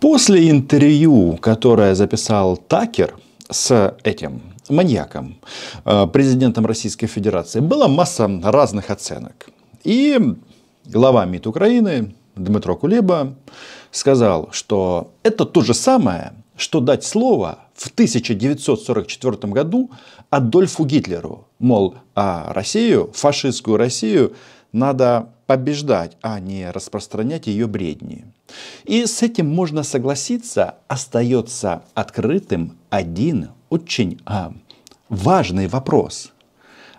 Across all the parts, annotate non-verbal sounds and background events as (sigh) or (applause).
После интервью, которое записал Такер с этим маньяком, э, президентом Российской Федерации, была масса разных оценок. И глава МИД Украины Дмитро Кулеба сказал, что это то же самое, что дать слово в 1944 году Адольфу Гитлеру. Мол, а Россию, фашистскую Россию, надо побеждать, а не распространять ее бредни. И с этим можно согласиться, остается открытым один очень а, важный вопрос.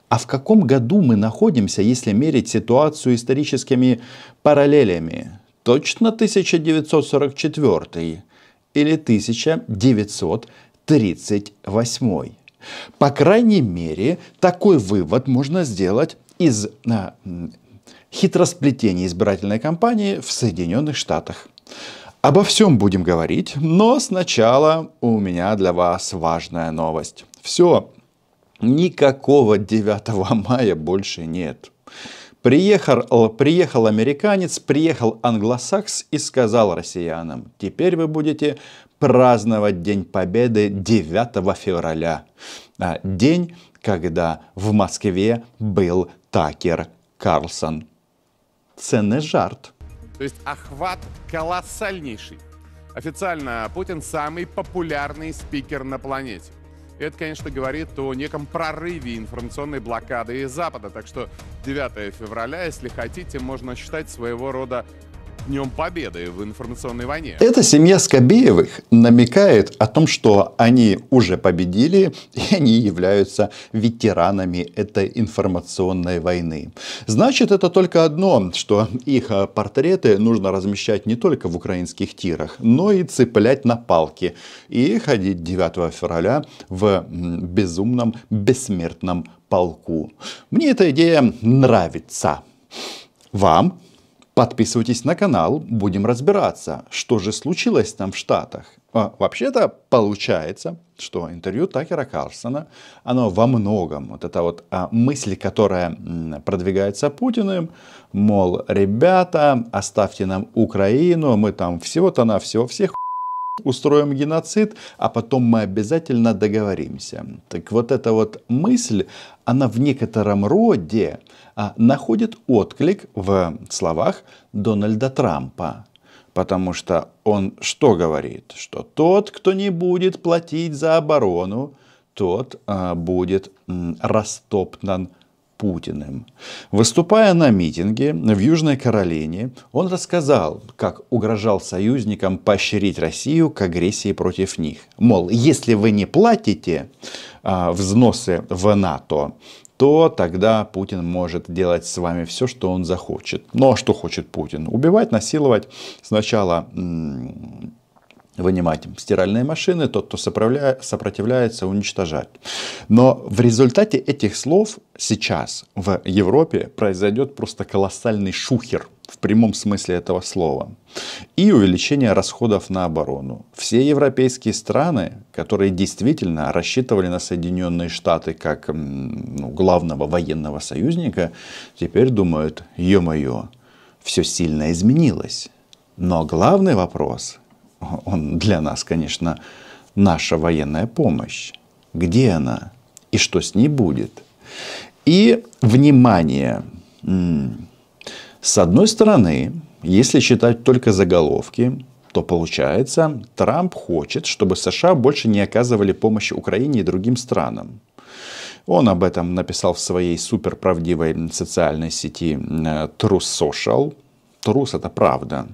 А в каком году мы находимся, если мерить ситуацию историческими параллелями? Точно 1944 или 1938? По крайней мере, такой вывод можно сделать из а, хитросплетений избирательной кампании в Соединенных Штатах. Обо всем будем говорить, но сначала у меня для вас важная новость. Все, никакого 9 (laughs) мая больше нет. Приехал, э, приехал американец, приехал англосакс и сказал россиянам, теперь вы будете праздновать День Победы 9 февраля. А, день, когда в Москве был Такер Карлсон це не жарт. есть охват колоссальнейший. Официально Путин самый популярный спикер на планете. Это, конечно, говорит о неком прорыве информационной блокады из Запада. Так что 9 февраля, если хотите, можно считать своего рода Днем Победы в информационной войне. Эта семья Скобеевых намекает о том, что они уже победили, (laughs) и они являются ветеранами этой информационной войны. Значит, это только одно, что их э, портреты нужно размещать не только в украинских тирах, но и цеплять на палки и ходить 9 февраля в безумном бессмертном полку. Мне эта идея нравится. Вам? Подписывайтесь на канал, будем разбираться, что же случилось там в Штатах. А, вообще-то получается, что интервью Такера Карлсона, оно во многом, вот эта вот а, мысль, которая продвигается Путиным, мол, ребята, оставьте нам Украину, мы там всего-то на все всех устроим геноцид, а потом мы обязательно договоримся. Так вот эта вот мысль, она в некотором роде а, находит отклик в словах Дональда Трампа. Потому что он что говорит? Что тот, кто не будет платить за оборону, тот а, будет м, растоптан Путиным. Выступая на митинге в Южной Каролине, он рассказал, как угрожал союзникам поощрить Россию к агрессии против них. Мол, если вы не платите а, взносы в НАТО, то тогда Путин может делать с вами все, что он захочет. Ну а что хочет Путин? Убивать, насиловать сначала вынимать стиральные машины, тот, кто сопротивляется, уничтожать. Но в результате этих слов сейчас в Европе произойдет просто колоссальный шухер в прямом смысле этого слова. И увеличение расходов на оборону. Все европейские страны, которые действительно рассчитывали на Соединенные Штаты как ну, главного военного союзника, теперь думают, ё-моё, все сильно изменилось. Но главный вопрос он для нас, конечно, наша военная помощь. Где она? И что с ней будет? И, внимание, с одной стороны, если считать только заголовки, то получается, Трамп хочет, чтобы США больше не оказывали помощи Украине и другим странам. Он об этом написал в своей суперправдивой социальной сети э, True Social. Трус это правда.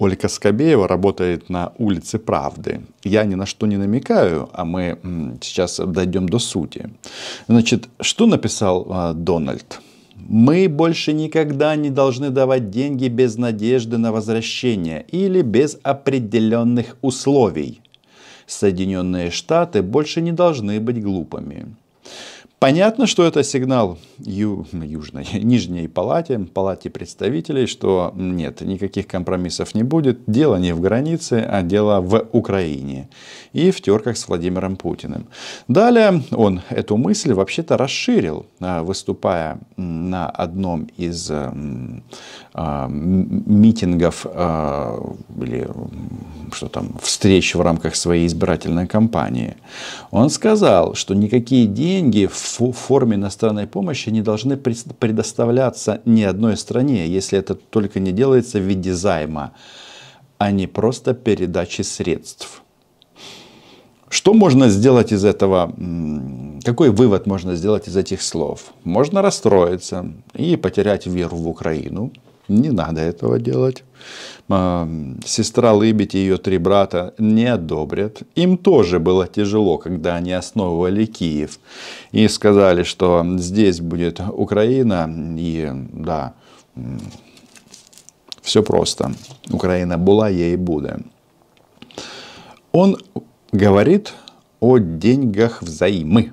Ольга Скобеева работает на улице правды. Я ни на что не намекаю, а мы сейчас дойдем до сути. Значит, что написал а, Дональд? Мы больше никогда не должны давать деньги без надежды на возвращение или без определенных условий. Соединенные Штаты больше не должны быть глупыми. Понятно, что это сигнал ю, южной, (laughs) нижней палате, палате представителей, что нет, никаких компромиссов не будет. Дело не в границе, а дело в Украине и в терках с Владимиром Путиным. Далее он эту мысль вообще-то расширил, а, выступая на одном из а, митингов а, или что там, встреч в рамках своей избирательной кампании. Он сказал, что никакие деньги в в форме иностранной помощи не должны предоставляться ни одной стране, если это только не делается в виде займа, а не просто передачи средств. Что можно сделать из этого? Какой вывод можно сделать из этих слов? Можно расстроиться и потерять веру в Украину – не надо этого делать. А, сестра Лыбедь и ее три брата не одобрят. Им тоже было тяжело, когда они основывали Киев. И сказали, что здесь будет Украина. И да, все просто. Украина была, ей будет. Он говорит о деньгах взаймы.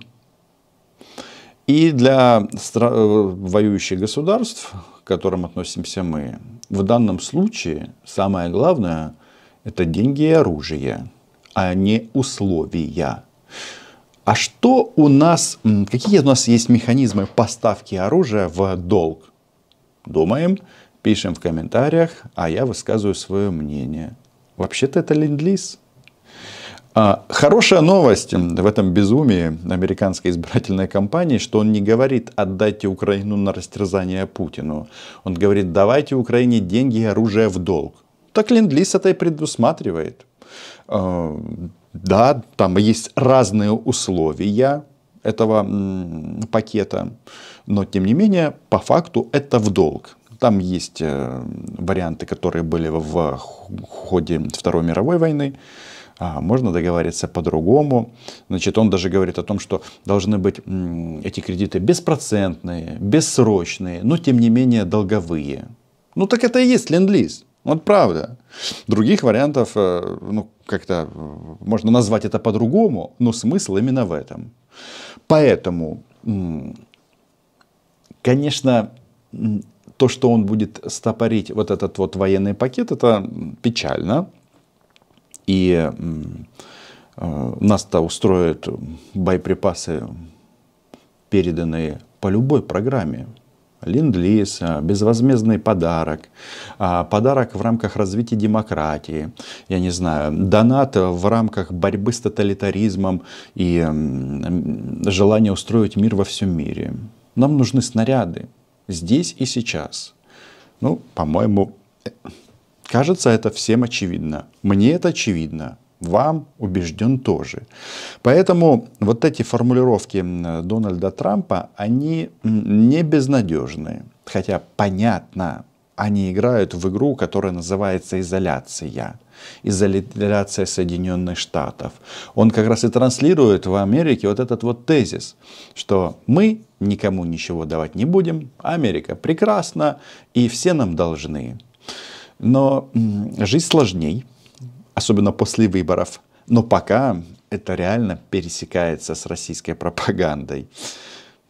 И для э, воюющих государств, к которым относимся мы, в данном случае самое главное – это деньги и оружие, а не условия. А что у нас, какие у нас есть механизмы поставки оружия в долг? Думаем, пишем в комментариях, а я высказываю свое мнение. Вообще-то это ленд-лиз. А, хорошая новость в этом безумии американской избирательной кампании, что он не говорит «отдайте Украину на растерзание Путину». Он говорит «давайте Украине деньги и оружие в долг». Так Ленд-Лиз это и предусматривает. А, да, там есть разные условия этого пакета, но тем не менее, по факту это в долг. Там есть э, варианты, которые были в ходе Второй мировой войны а можно договориться по-другому. Значит, он даже говорит о том, что должны быть эти кредиты беспроцентные, бессрочные, но тем не менее долговые. Ну так это и есть ленд-лиз. Вот правда. Других вариантов, э, ну, как-то э, можно назвать это по-другому, но смысл именно в этом. Поэтому, конечно, то, что он будет стопорить вот этот вот военный пакет, это печально. И э, нас-то устроят боеприпасы, переданные по любой программе. ленд а, безвозмездный подарок, а, подарок в рамках развития демократии, я не знаю, донат в рамках борьбы с тоталитаризмом и желание устроить мир во всем мире. Нам нужны снаряды здесь и сейчас. Ну, по-моему, э, Кажется, это всем очевидно. Мне это очевидно. Вам убежден тоже. Поэтому вот эти формулировки Дональда Трампа, они не безнадежны. Хотя понятно, они играют в игру, которая называется изоляция. Изоляция Соединенных Штатов. Он как раз и транслирует в Америке вот этот вот тезис, что мы никому ничего давать не будем, Америка прекрасна и все нам должны. Но жизнь сложней, особенно после выборов. Но пока это реально пересекается с российской пропагандой.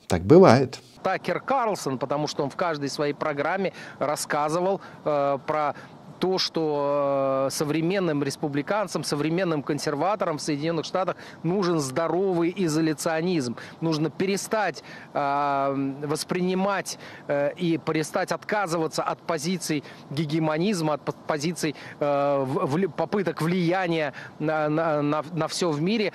Так бывает. Такер Карлсон, потому что он в каждой своей программе рассказывал э, про то, что э, современным республиканцам, современным консерваторам в Соединенных Штатах нужен здоровый изоляционизм. Нужно перестать э, воспринимать э, и перестать отказываться от позиций гегемонизма, от позиций попыток влияния на, все в мире,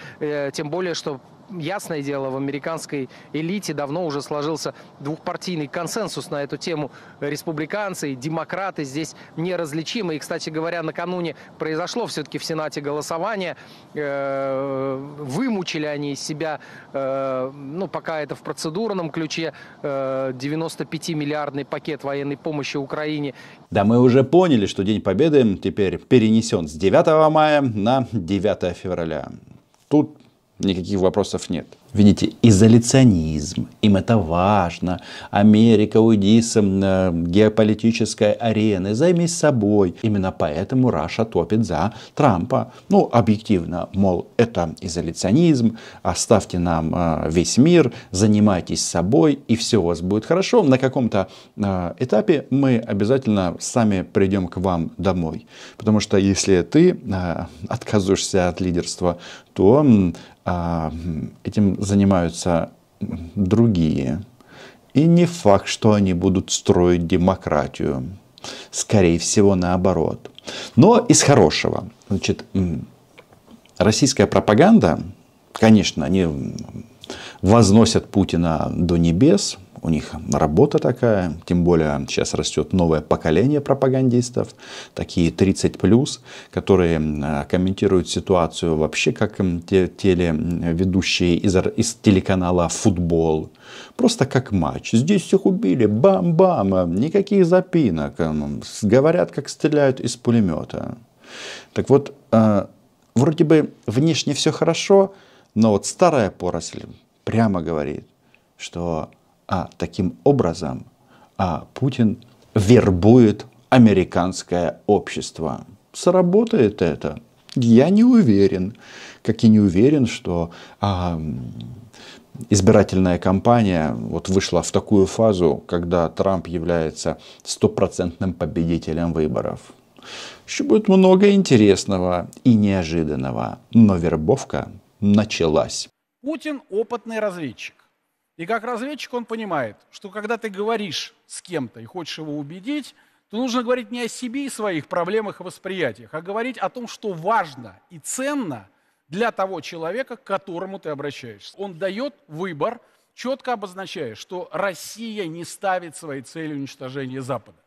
тем более, что ясное дело, в американской элите давно уже сложился двухпартийный консенсус на эту тему. Республиканцы и демократы здесь неразличимы. И, кстати говоря, накануне произошло все-таки в Сенате голосование. Э, вымучили они из себя, э, ну, пока это в процедурном ключе, 95-миллиардный э, пакет военной помощи Украине. Да, мы уже поняли, что День Победы теперь перенесен с 9 мая на 9 февраля. Тут никаких вопросов нет. Видите, изоляционизм, им это важно. Америка, уйди с э, геополитической арены, займись собой. Именно поэтому Раша топит за Трампа. Ну, объективно, мол, это изоляционизм, оставьте нам э, весь мир, занимайтесь собой, и все у вас будет хорошо. На каком-то э, этапе мы обязательно сами придем к вам домой. Потому что если ты отказываешься от лидерства, то этим занимаются другие. И не факт, что они будут строить демократию. Скорее всего, наоборот. Но из хорошего. Значит, российская пропаганда, конечно, они возносят Путина до небес – у них работа такая, тем более сейчас растет новое поколение пропагандистов, такие 30 плюс, которые э, комментируют ситуацию вообще как те, телеведущие из, из телеканала «Футбол», Просто как матч. Здесь всех убили, бам-бам, никаких запинок. Говорят, как стреляют из пулемета. Так вот, э, вроде бы внешне все хорошо, но вот старая поросль прямо говорит, что а таким образом а Путин вербует американское общество. Сработает это? Я не уверен. Как и не уверен, что а, избирательная кампания вот вышла в такую фазу, когда Трамп является стопроцентным победителем выборов. Еще будет много интересного и неожиданного, но вербовка началась. Путин опытный разведчик. И как разведчик он понимает, что когда ты говоришь с кем-то и хочешь его убедить, то нужно говорить не о себе и своих проблемах и восприятиях, а говорить о том, что важно и ценно для того человека, к которому ты обращаешься. Он дает выбор, четко обозначая, что Россия не ставит своей целью уничтожения Запада.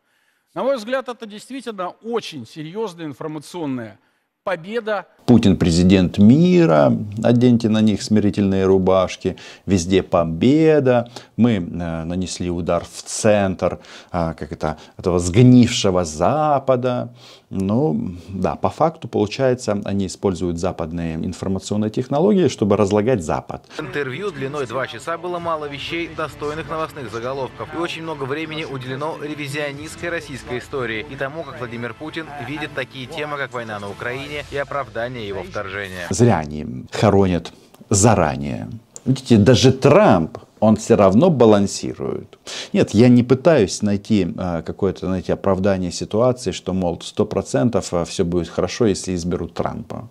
На мой взгляд, это действительно очень серьезная информационная победа. Путин президент мира, оденьте на них смирительные рубашки, везде победа. Мы э, нанесли удар в центр э, как это, этого сгнившего Запада. Ну да, по факту получается, они используют западные информационные технологии, чтобы разлагать Запад. Интервью длиной два часа было мало вещей, достойных новостных заголовков. И очень много времени уделено ревизионистской российской истории и тому, как Владимир Путин видит такие темы, как война на Украине, преступления и оправдания его вторжения. Зря они хоронят заранее. Видите, даже Трамп, он все равно балансирует. Нет, я не пытаюсь найти а, какое-то, найти оправдание ситуации, что, мол, 100% а, все будет хорошо, если изберут Трампа.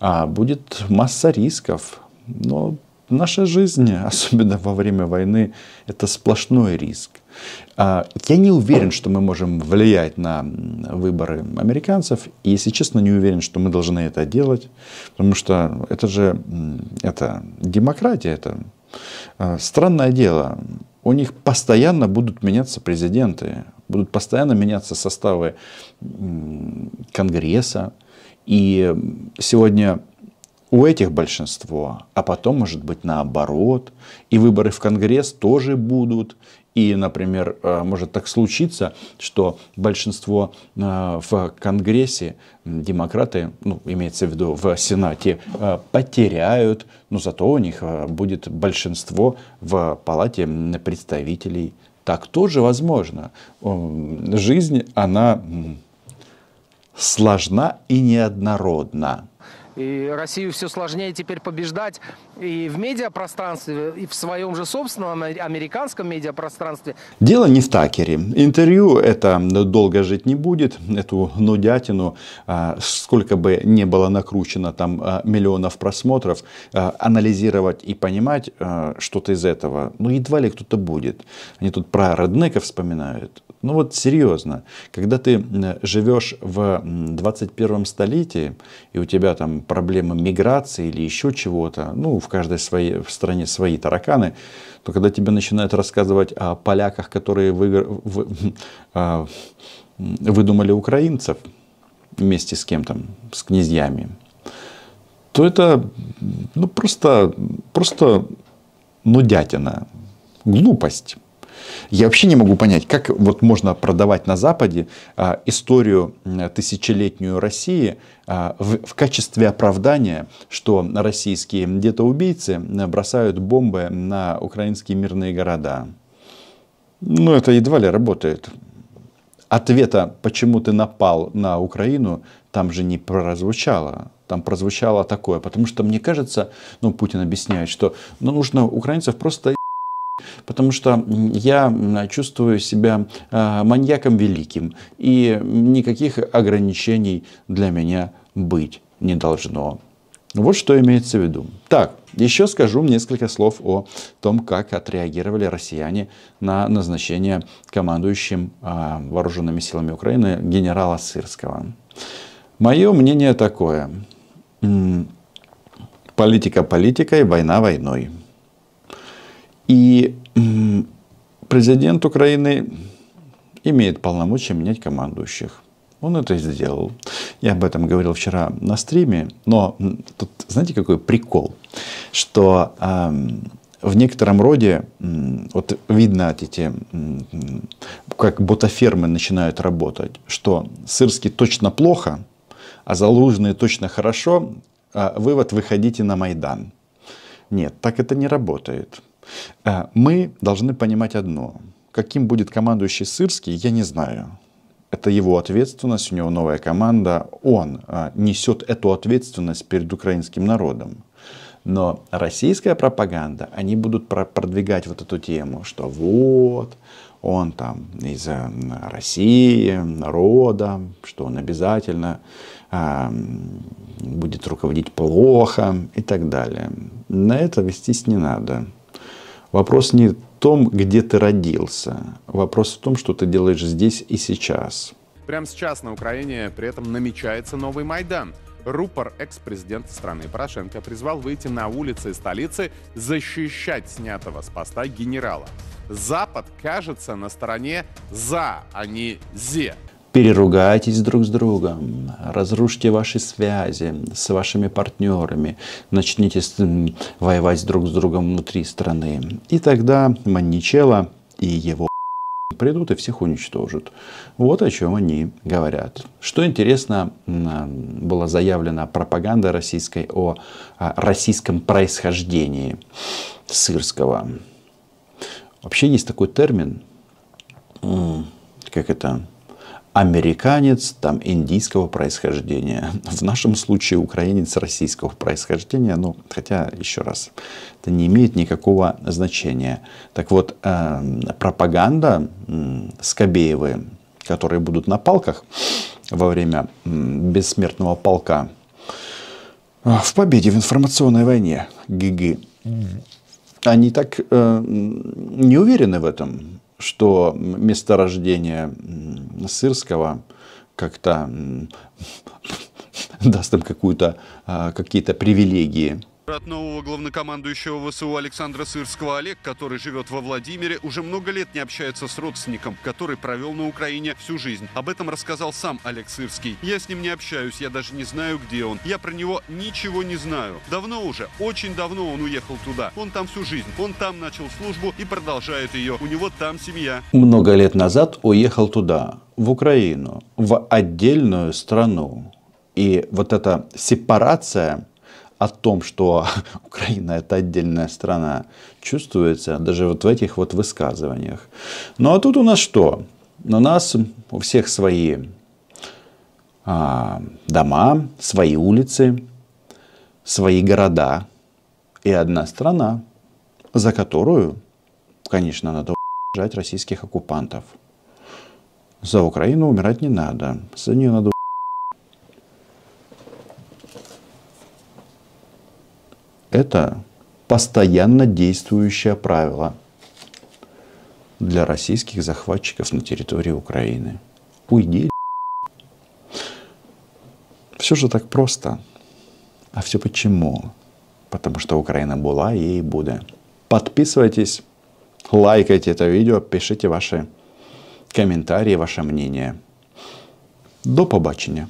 А будет масса рисков. Но наша жизнь, (laughs) особенно во время войны, это сплошной риск. А, я не уверен, что мы можем влиять на выборы американцев. И, если честно, не уверен, что мы должны это делать. Потому что это же это демократия, это а, странное дело. У них постоянно будут меняться президенты, будут постоянно меняться составы Конгресса. И сегодня у этих большинство, а потом, может быть, наоборот. И выборы в Конгресс тоже будут, и, например, э, может так случиться, что большинство э, в Конгрессе демократы, ну, имеется в виду в Сенате, э, потеряют, но зато у них будет большинство в Палате представителей. Так тоже возможно. Жизнь, она сложна и неоднородна. И Россию все сложнее теперь побеждать и в медиапространстве, и в своем же собственном американском медиапространстве. Дело не в Такере. Интервью это долго жить не будет. Эту нудятину, а, сколько бы не было накручено там а, миллионов просмотров, а, анализировать и понимать что-то из этого, ну едва ли кто-то будет. Они тут про Роднеков вспоминают. Ну вот серьезно, когда ты живешь в 21 столетии, и у тебя там проблема миграции или еще чего-то, ну, в каждой своей, в стране свои тараканы, то когда тебе начинают рассказывать о поляках, которые вы, вы, э, а, выдумали украинцев вместе с кем-то, с князьями, то это ну, просто, просто нудятина, глупость. Я вообще не могу понять, как вот можно продавать на Западе а, историю тысячелетнюю России а, в, в качестве оправдания, что российские детоубийцы бросают бомбы на украинские мирные города. Ну, это едва ли работает. Ответа, почему ты напал на Украину, там же не прозвучало там прозвучало такое. Потому что, мне кажется, ну, Путин объясняет, что ну, нужно украинцев просто Потому что я чувствую себя э, маньяком великим, и никаких ограничений для меня быть не должно. Вот что имеется в виду. Так, еще скажу несколько слов о том, как отреагировали россияне на назначение командующим а, вооруженными силами Украины генерала Сырского. Мое мнение такое. Политика политикой, война войной. И президент Украины имеет полномочия менять командующих. Он это и сделал. Я об этом говорил вчера на стриме. Но тут, знаете, какой прикол? Что э, в некотором роде, э, вот видно эти, э, как ботафермы начинают работать, что Сырский точно плохо, а Залужный точно хорошо. Э, вывод – выходите на Майдан. Нет, так это не работает. Э, мы должны понимать одно. Каким будет командующий Сырский, я не знаю. Это его ответственность, у него новая команда. Он э, несет эту ответственность перед украинским народом. Но российская пропаганда, они будут продвигать вот эту тему, что вот, он там из э, России, народа, что он обязательно э, будет руководить плохо и так далее. На это вестись не надо. Вопрос не в том, где ты родился. Вопрос в том, что ты делаешь здесь и сейчас. Прямо сейчас на Украине при этом намечается новый Майдан. Рупор экс-президента страны Порошенко призвал выйти на улицы столицы защищать снятого с поста генерала. Запад, кажется, на стороне «за», а не «зе» переругайтесь друг с другом, разрушьте ваши связи с вашими партнерами, начните воевать друг с другом внутри страны. И тогда Манничела и его (laughs) придут и всех уничтожат. Вот о чем они говорят. Что интересно, была заявлена пропаганда российской о российском происхождении сырского. Вообще есть такой термин, как это, американец там индийского происхождения. В нашем случае украинец российского происхождения, ну, хотя, еще раз, это не имеет никакого значения. Так вот, э, пропаганда Скобеевы, которые будут на палках во время бессмертного полка, э, в победе в информационной войне, ГГ, они так э, не уверены в этом что месторождение Сырского как-то (laughs) даст им а, какие-то привилегии. Брат нового главнокомандующего ВСУ Александра Сырского Олег, который живет во Владимире, уже много лет не общается с родственником, который провел на Украине всю жизнь. Об этом рассказал сам Олег Сырский. Я с ним не общаюсь, я даже не знаю, где он. Я про него ничего не знаю. Давно уже, очень давно он уехал туда. Он там всю жизнь, он там начал службу и продолжает ее. У него там семья. Много лет назад уехал туда, в Украину, в отдельную страну. И вот эта сепарация о том, что (laughs) Украина это отдельная страна, чувствуется даже вот в этих вот высказываниях. Ну а тут у нас что? У нас у всех свои а, дома, свои улицы, свои города и одна страна, за которую, конечно, надо уважать (laughs) российских оккупантов. За Украину умирать не надо, за нее надо Это постоянно действующее правило для российских захватчиков на территории Украины. Уйди. Все же так просто. А все почему? Потому что Украина была и будет. Подписывайтесь, лайкайте это видео, пишите ваши комментарии, ваше мнение. До побачення.